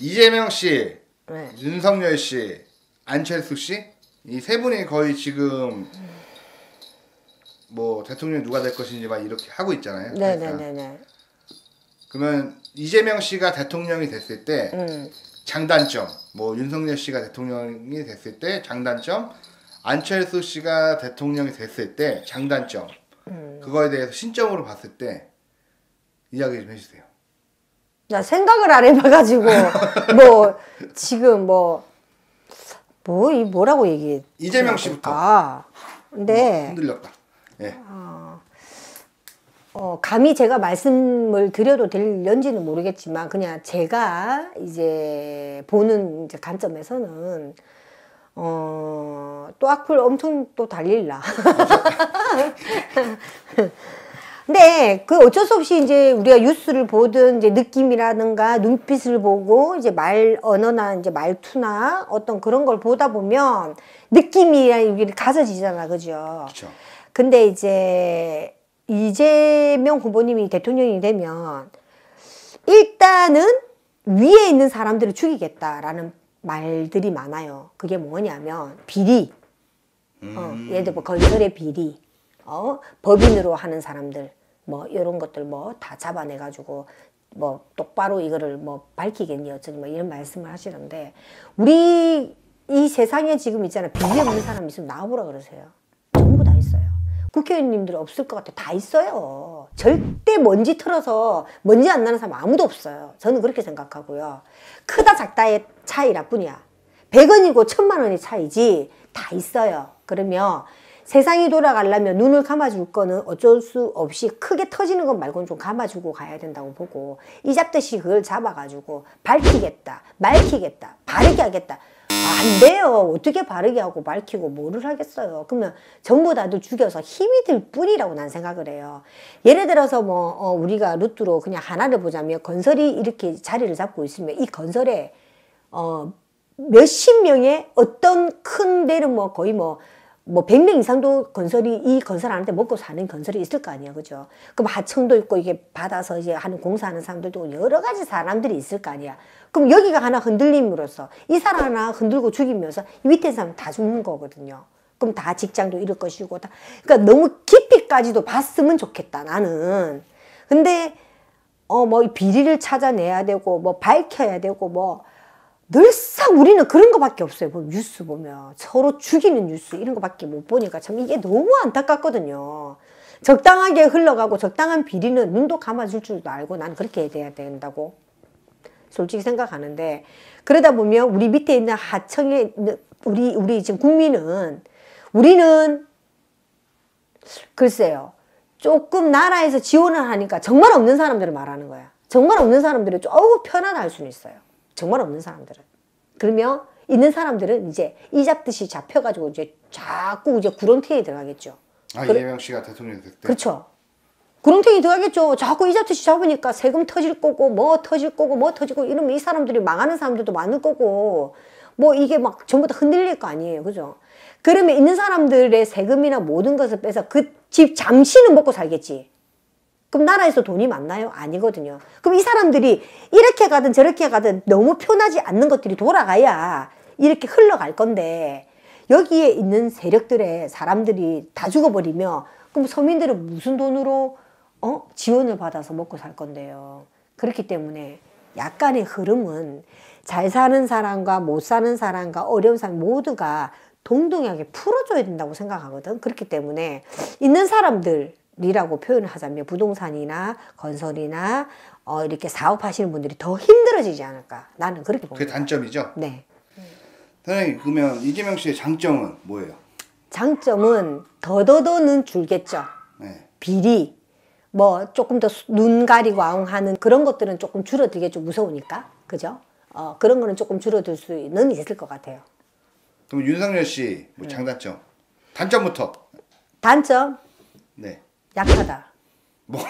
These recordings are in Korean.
이재명 씨, 네. 윤석열 씨, 안철수 씨 이 세 분이 거의 지금 뭐 대통령 이 누가 될 것인지 막 이렇게 하고 있잖아요. 네네네네. 네, 그러니까. 네, 네. 그러면 이재명 씨가 대통령이 됐을 때 음. 장단점, 뭐 윤석열 씨가 대통령이 됐을 때 장단점, 안철수 씨가 대통령이 됐을 때 장단점, 음. 그거에 대해서 신점으로 봤을 때 이야기 좀 해주세요. 나 생각을 안 해봐가지고 뭐 지금 뭐 뭐 이 뭐라고 얘기 이재명 씨부터 아 네. 근데 뭐, 흔들렸다 예 어, 어, 감히 제가 말씀을 드려도 될런지는 모르겠지만 그냥 제가 이제 보는 이제 관점에서는 어또 악플 엄청 또 달릴라 아, 근데 그 어쩔 수 없이 이제 우리가 뉴스를 보든 이제 느낌이라든가 눈빛을 보고 이제 말 언어나 이제 말투나 어떤 그런 걸 보다 보면 느낌이랑 이게 가서지잖아, 그죠? 그렇죠. 근데 이제 이재명 후보님이 대통령이 되면 일단은 위에 있는 사람들을 죽이겠다라는 말들이 많아요. 그게 뭐냐면 비리. 어, 음. 어, 예를 들어 뭐 건설의 비리. 어? 법인으로 하는 사람들 뭐 이런 것들 뭐 다 잡아내 가지고 뭐 똑바로 이거를 뭐 밝히겠니 어쩌니 뭐 이런 말씀을 하시는데 우리 이 세상에 지금 있잖아 빚이 없는 사람 있으면 나와보라 그러세요 전부 다 있어요 국회의원님들 없을 것 같아 다 있어요 절대 먼지 털어서 먼지 안 나는 사람 아무도 없어요 저는 그렇게 생각하고요 크다 작다의 차이라 뿐이야 100원이고 1000만 원의 차이지 다 있어요 그러면 세상이 돌아가려면 눈을 감아줄 거는 어쩔 수 없이 크게 터지는 것 말고는 좀 감아주고 가야 된다고 보고 이 잡듯이 그걸 잡아가지고 밝히겠다, 밝히겠다 바르게 하겠다. 안 돼요. 어떻게 바르게 하고 밝히고 뭐를 하겠어요. 그러면 전부 다도 죽여서 힘이 들 뿐이라고 난 생각을 해요. 예를 들어서 뭐 어, 우리가 루트로 그냥 하나를 보자면 건설이 이렇게 자리를 잡고 있으면 이 건설에 어, 몇십 명의 어떤 큰 데는 뭐 거의 뭐뭐 100명 이상도 건설이 이 건설하는데 먹고 사는 건설이 있을 거 아니야. 그죠? 그럼 하청도 있고 이게 받아서 이제 하는 공사하는 사람들도 여러 가지 사람들이 있을 거 아니야. 그럼 여기가 하나 흔들림으로써 이 사람 하나 흔들고 죽이면서 밑에 사람 다 죽는 거거든요. 그럼 다 직장도 잃을 것이고 다 그러니까 너무 깊이까지도 봤으면 좋겠다. 나는. 근데 어 뭐 비리를 찾아내야 되고 뭐 밝혀야 되고 뭐 늘상 우리는 그런 거밖에 없어요. 뭐 뉴스 보면 서로 죽이는 뉴스 이런 거밖에 못 보니까 참 이게 너무 안타깝거든요. 적당하게 흘러가고 적당한 비리는 눈도 감아줄 줄도 알고 난 그렇게 돼야 된다고 솔직히 생각하는데 그러다 보면 우리 밑에 있는 하청에 우리 우리 지금 국민은 우리는 글쎄요 조금 나라에서 지원을 하니까 정말 없는 사람들을 말하는 거야 정말 없는 사람들이 조금 편안할 수는 있어요 정말 없는 사람들은. 그러면 있는 사람들은 이제 이 잡듯이 잡혀가지고 이제 자꾸 이제 구렁텅이에 들어가겠죠. 아 그래, 이명 씨가 대통령 될 때. 그렇죠. 구렁텅이 들어가겠죠. 자꾸 이 잡듯이 잡으니까 세금 터질 거고 뭐 터질 거고 뭐 터지고 이러면 이 사람들이 망하는 사람들도 많을 거고 뭐 이게 막 전부 다 흔들릴 거 아니에요. 그죠? 그러면 있는 사람들의 세금이나 모든 것을 빼서 그 집 잠시는 먹고 살겠지. 그럼 나라에서 돈이 많나요? 아니거든요. 그럼 이 사람들이 이렇게 가든 저렇게 가든 너무 편하지 않는 것들이 돌아가야 이렇게 흘러갈 건데 여기에 있는 세력들의 사람들이 다 죽어버리면 그럼 서민들은 무슨 돈으로 어? 지원을 받아서 먹고 살 건데요. 그렇기 때문에 약간의 흐름은 잘 사는 사람과 못 사는 사람과 어려운 사람 모두가 동등하게 풀어줘야 된다고 생각하거든. 그렇기 때문에 있는 사람들 이라고 표현 하자면 부동산이나 건설이나 어, 이렇게 사업하시는 분들이 더 힘들어지지 않을까 나는 그렇게 봅니다. 그게 단점이죠? 네. 선생님 그러면 이재명 씨의 장점은 뭐예요? 장점은 더더더는 줄겠죠. 네. 비리 뭐 조금 더 눈 가리고 아웅하는 그런 것들은 조금 줄어들겠죠. 무서우니까 그죠? 어, 그런 거는 조금 줄어들 수는 있을 것 같아요. 그럼 윤석열 씨뭐 네. 장단점 네. 단점부터 단점 네. 약하다. 뭐,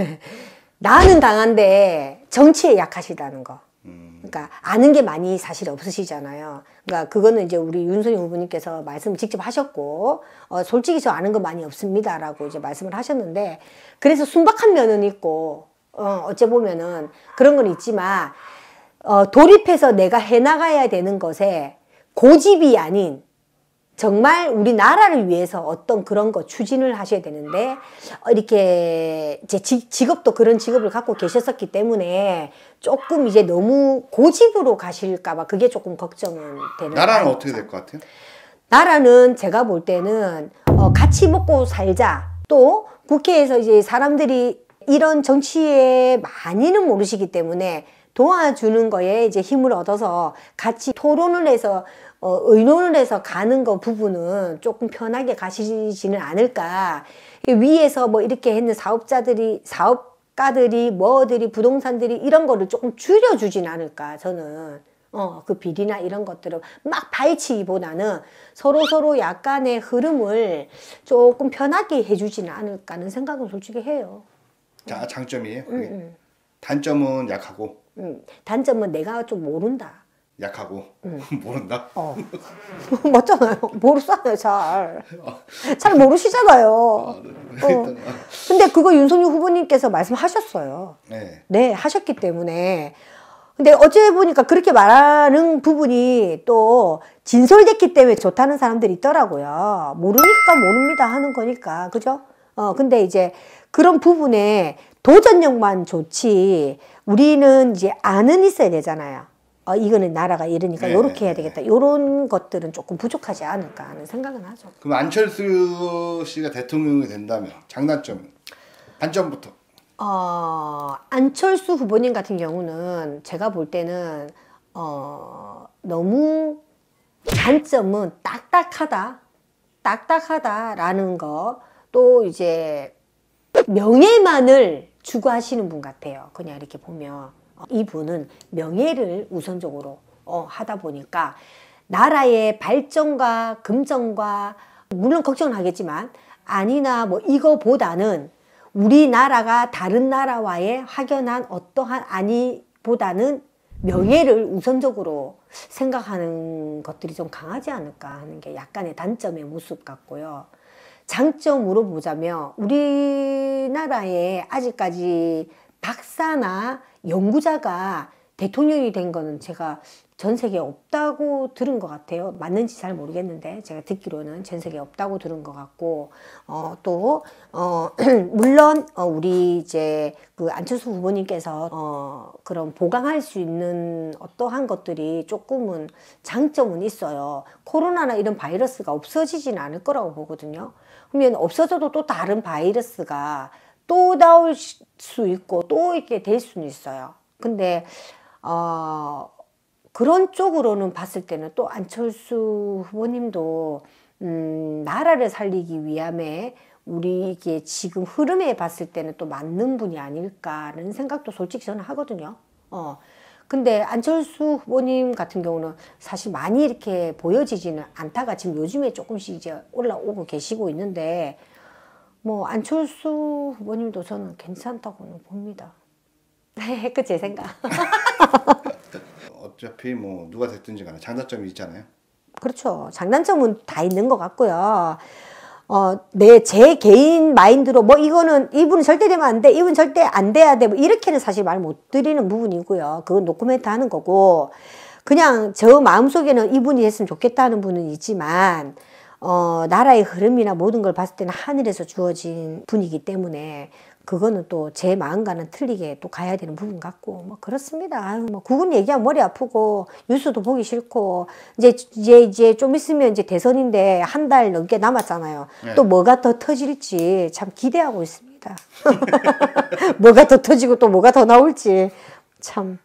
나는 당한데 정치에 약하시다는 거. 음. 그러니까 아는 게 많이 사실 없으시잖아요. 그러니까 그거는 이제 우리 윤석열 후보님께서 말씀 직접 하셨고 어, 솔직히 저 아는 거 많이 없습니다라고 이제 말씀을 하셨는데 그래서 순박한 면은 있고 어, 어째 보면은 그런 건 있지만 어, 돌입해서 내가 해나가야 되는 것에 고집이 아닌 정말 우리나라를 위해서 어떤 그런 거 추진을 하셔야 되는데 어, 이렇게 제 직업도 그런 직업을 갖고 계셨었기 때문에 조금 이제 너무 고집으로 가실까봐 그게 조금 걱정은 되는 나라는 거 어떻게 될 것 같아요? 나라는 제가 볼 때는 어, 같이 먹고 살자 또 국회에서 이제 사람들이 이런 정치에 많이는 모르시기 때문에 도와주는 거에 이제 힘을 얻어서 같이 토론을 해서 어, 의논을 해서 가는 거 부분은 조금 편하게 가시지는 않을까. 위에서 뭐 이렇게 했는 사업자들이, 사업가들이, 뭐들이, 부동산들이 이런 거를 조금 줄여주진 않을까, 저는. 어, 그 비리나 이런 것들을 막 파헤치기보다는 서로서로 약간의 흐름을 조금 편하게 해주진 않을까 하는 생각은 솔직히 해요. 자, 장점이에요. 음, 음. 단점은 약하고. 음, 단점은 내가 좀 모른다. 약하고 음. 모른다. 어. 맞잖아요. 모르잖아요, 잘. 잘 모르시잖아요. 아, 네. 어. 근데 그거 윤석열 후보님께서 말씀하셨어요. 네. 네, 하셨기 때문에. 근데 어제 보니까 그렇게 말하는 부분이 또 진솔됐기 때문에 좋다는 사람들이 있더라고요. 모르니까 모릅니다 하는 거니까. 그죠? 어, 근데 이제 그런 부분에 도전력만 좋지 우리는 이제 아는 있어야 되잖아요. 어, 이거는 나라가 이러니까 네, 요렇게 해야 네, 되겠다. 네. 요런 것들은 조금 부족하지 않을까 하는 생각은 하죠. 그럼 안철수 씨가 대통령이 된다면 장단점 단점부터. 어, 안철수 후보님 같은 경우는 제가 볼 때는 어, 너무 단점은 딱딱하다. 딱딱하다라는 거. 또 이제 명예만을 주구하시는분 같아요. 그냥 이렇게 보면 어, 이분은 명예를 우선적으로 어, 하다 보니까 나라의 발전과 금전과 물론 걱정은 하겠지만 아니나 뭐 이거보다는 우리나라가 다른 나라와의 확연한 어떠한 아니보다는 명예를 우선적으로 생각하는 것들이 좀 강하지 않을까 하는 게 약간의 단점의 모습 같고요. 장점으로 보자면 우리나라에 아직까지 박사나 연구자가 대통령이 된 거는 제가 전 세계에 없다고 들은 것 같아요. 맞는지 잘 모르겠는데 제가 듣기로는 전 세계에 없다고 들은 것 같고 어, 또 어, 물론 어, 우리 이제 그 안철수 후보님께서 어, 그런 보강할 수 있는 어떠한 것들이 조금은 장점은 있어요. 코로나나 이런 바이러스가 없어지진 않을 거라고 보거든요. 그러면 없어져도 또 다른 바이러스가 또 나올 수 있고 또 이렇게 될 수는 있어요. 근데 어, 그런 쪽으로는 봤을 때는 또 안철수 후보님도 음, 나라를 살리기 위함에 우리에게 지금 흐름에 봤을 때는 또 맞는 분이 아닐까라는 생각도 솔직히 저는 하거든요. 어. 근데 안철수 후보님 같은 경우는 사실 많이 이렇게 보여지지는 않다가 지금 요즘에 조금씩 이제 올라오고 계시고 있는데 뭐 안철수 후보님도 저는 괜찮다고는 봅니다. 네, 그 제 생각. 어차피 뭐 누가 됐든지 간에 장단점이 있잖아요. 그렇죠. 장단점은 다 있는 것 같고요. 어, 내, 네, 제 개인 마인드로, 뭐, 이거는, 이분은 절대 되면 안 돼, 이분 절대 안 돼야 돼, 뭐, 이렇게는 사실 말 못 드리는 부분이고요. 그건 노코멘트 하는 거고, 그냥 저 마음속에는 이분이 했으면 좋겠다 는 분은 있지만, 어, 나라의 흐름이나 모든 걸 봤을 때는 하늘에서 주어진 분이기 때문에 그거는 또 제 마음과는 틀리게 또 가야 되는 부분 같고 뭐 그렇습니다. 아유 뭐 구군 얘기하면 머리 아프고 뉴스도 보기 싫고 이제 이제 이제 좀 있으면 이제 대선인데 한 달 넘게 남았잖아요. 네. 또 뭐가 더 터질지 참 기대하고 있습니다. 뭐가 더 터지고 또 뭐가 더 나올지 참